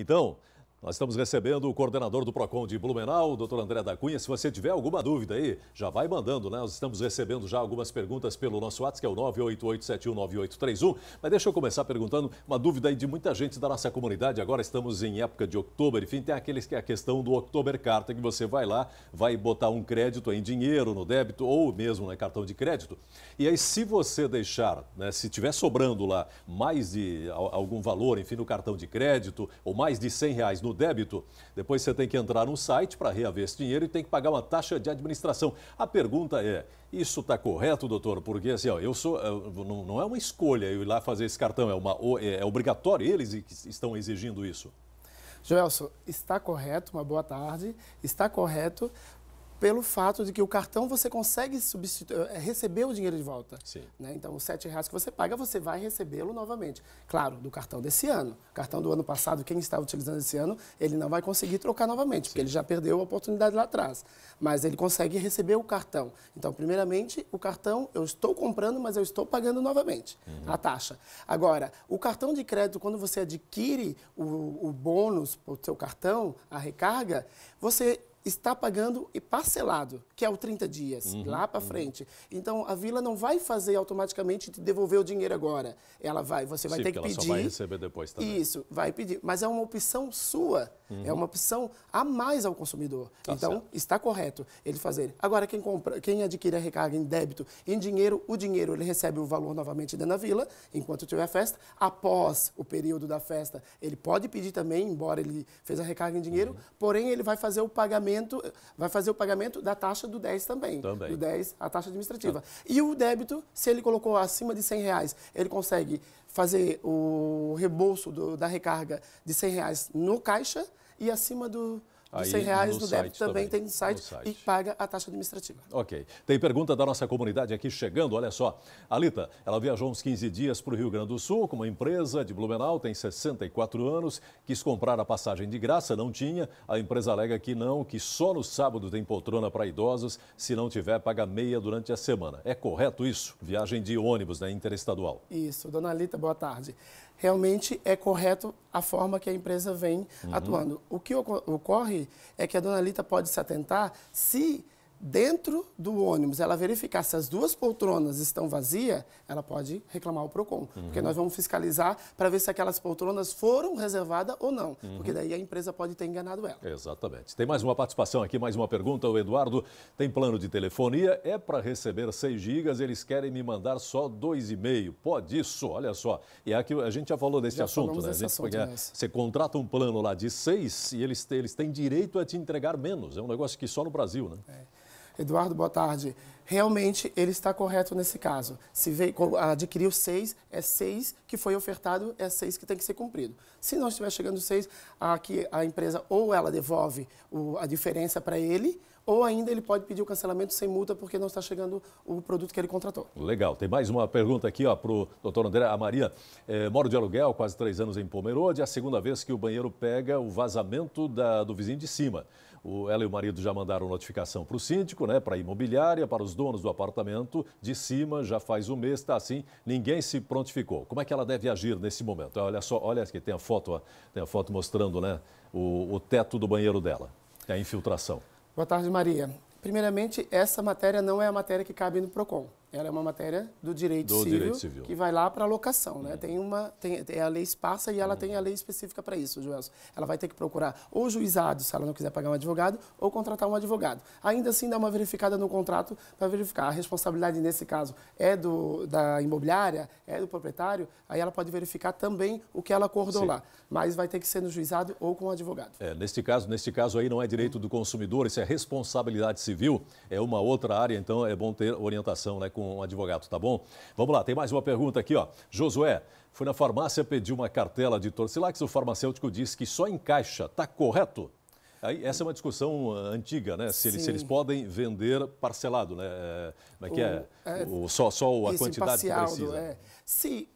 Então, nós estamos recebendo o coordenador do PROCON de Blumenau, o doutor André da Cunha. Se você tiver alguma dúvida aí, já vai mandando, né? Nós estamos recebendo já algumas perguntas pelo nosso WhatsApp, que é o 988719831. Mas deixa eu começar perguntando uma dúvida aí de muita gente da nossa comunidade. Agora estamos em época de outubro, enfim, tem aqueles que é a questão do October Carta, que você vai lá, vai botar um crédito em dinheiro, no débito ou mesmo né, cartão de crédito. E aí, se você deixar, né, se tiver sobrando lá mais de algum valor, enfim, no cartão de crédito ou mais de 100 reais no do débito. Depois você tem que entrar no site para reaver esse dinheiro e tem que pagar uma taxa de administração. A pergunta é: isso está correto, doutor? Porque assim, ó, eu sou, eu, não é uma escolha eu ir lá fazer esse cartão, é, uma, é, é obrigatório, eles estão exigindo isso. Joelson, está correto, uma boa tarde. Está correto, pelo fato de que o cartão você consegue eh, receber o dinheiro de volta. Né? Então, os sete reais que você paga, você vai recebê-lo novamente. Claro, do cartão desse ano. O cartão do ano passado, quem estava utilizando esse ano, ele não vai conseguir trocar novamente, Sim. porque ele já perdeu a oportunidade lá atrás. Mas ele consegue receber o cartão. Então, primeiramente, o cartão eu estou comprando, mas eu estou pagando novamente uhum. a taxa. Agora, o cartão de crédito, quando você adquire o, o bônus para o seu cartão, a recarga, você está pagando e parcelado, que é o 30 dias, uhum, lá para uhum. frente. Então a Vila não vai fazer automaticamente te devolver o dinheiro agora. Ela vai, você vai Sim, ter que ela pedir. Ela só vai receber depois também. Isso, vai pedir, mas é uma opção sua, uhum. é uma opção a mais ao consumidor. Tá então certo. está correto ele fazer. Agora quem compra, quem adquire a recarga em débito em dinheiro, o dinheiro ele recebe o valor novamente da Vila, enquanto tiver festa, após o período da festa, ele pode pedir também, embora ele fez a recarga em dinheiro, uhum. porém ele vai fazer o pagamento pagamento, vai fazer o pagamento da taxa do 10 também. Também. Do 10, a taxa administrativa. Ah. E o débito, se ele colocou acima de 100 reais, ele consegue fazer o reembolso do, da recarga de 100 reais no caixa e acima do Aí, 100 reais no, no débito também, também, tem no site, no site, e paga a taxa administrativa. Ok. Tem pergunta da nossa comunidade aqui chegando, olha só. Alita, ela viajou uns 15 dias para o Rio Grande do Sul com uma empresa de Blumenau, tem 64 anos, quis comprar a passagem de graça, não tinha. A empresa alega que não, que só no sábado tem poltrona para idosos, se não tiver, paga meia durante a semana. É correto isso? Viagem de ônibus, né, interestadual. Isso. Dona Alita, boa tarde realmente é correto a forma que a empresa vem uhum. atuando. O que ocorre é que a dona Lita pode se atentar se dentro do ônibus ela verificar se as duas poltronas estão vazias, ela pode reclamar ao PROCON. Uhum. Porque nós vamos fiscalizar para ver se aquelas poltronas foram reservadas ou não. Uhum. Porque daí a empresa pode ter enganado ela. Exatamente. Tem mais uma participação aqui, mais uma pergunta. O Eduardo tem plano de telefonia, é para receber 6 gigas, eles querem me mandar só 2,5. Pode isso, olha só. E é aqui a gente já falou desse já assunto, né? Gente, porque você contrata um plano lá de 6 e eles, eles têm direito a te entregar menos. É um negócio que só no Brasil, né? É. Eduardo, boa tarde. Realmente, ele está correto nesse caso. Se veio, adquiriu seis, é seis que foi ofertado, é seis que tem que ser cumprido. Se não estiver chegando seis, aqui a empresa ou ela devolve o, a diferença para ele, ou ainda ele pode pedir o cancelamento sem multa porque não está chegando o produto que ele contratou. Legal. Tem mais uma pergunta aqui para o doutor André. A Maria, eh, mora de aluguel, quase três anos em Pomerode. É a segunda vez que o banheiro pega o vazamento da, do vizinho de cima. O, ela e o marido já mandaram notificação para o síndico, né, para a imobiliária, para os donos do apartamento de cima, já faz um mês, está assim, ninguém se prontificou. Como é que ela deve agir nesse momento? Olha só, olha aqui, tem a foto, ó, tem a foto mostrando né, o, o teto do banheiro dela, é a infiltração. Boa tarde, Maria. Primeiramente, essa matéria não é a matéria que cabe no PROCON ela é uma matéria do direito, do civil, direito civil, que vai lá para a locação, né? Uhum. Tem uma tem, tem, a lei espaça e ela uhum. tem a lei específica para isso, Joelson. Ela vai ter que procurar ou juizado, se ela não quiser pagar um advogado, ou contratar um advogado. Ainda assim dá uma verificada no contrato para verificar a responsabilidade nesse caso é do da imobiliária, é do proprietário, aí ela pode verificar também o que ela acordou Sim. lá, mas vai ter que ser no juizado ou com o um advogado. É, neste caso, neste caso aí não é direito do consumidor, isso é responsabilidade civil, é uma outra área, então é bom ter orientação, né? com um advogado, tá bom? Vamos lá, tem mais uma pergunta aqui, ó. Josué, foi na farmácia, pediu uma cartela de Torcilax, o farmacêutico disse que só encaixa, tá correto? Aí, essa é uma discussão ah, antiga, né? Se eles, se eles, podem vender parcelado, né? É, como é que o, é? é o, só, só a quantidade que precisa. É. Se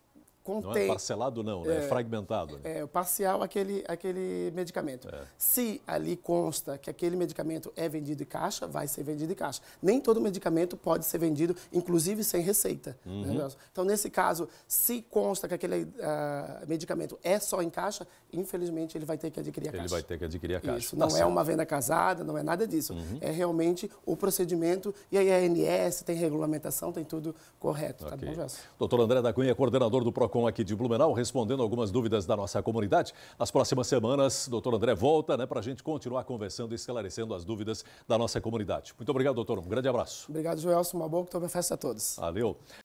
contém. Não é parcelado, não, né? é, é fragmentado. Né? É, parcial aquele, aquele medicamento. É. Se ali consta que aquele medicamento é vendido em caixa, vai ser vendido em caixa. Nem todo medicamento pode ser vendido, inclusive sem receita. Né, uhum. Né? Então, nesse caso, se consta que aquele uh, medicamento é só em caixa, infelizmente ele vai ter que adquirir a ele caixa. Ele vai ter que adquirir a caixa. Isso, tá não é uma venda casada, não é nada disso. Uhum. É realmente o procedimento e aí a ANS tem regulamentação, tem tudo correto. Okay. Tá bom, Gerson? Doutor André da Cunha, coordenador do Procon com aqui de Blumenau, respondendo algumas dúvidas da nossa comunidade. Nas próximas semanas, doutor André volta né, para a gente continuar conversando e esclarecendo as dúvidas da nossa comunidade. Muito obrigado, doutor. Um grande abraço. Obrigado, Joelson. Uma boa que tome festa a todos. Valeu.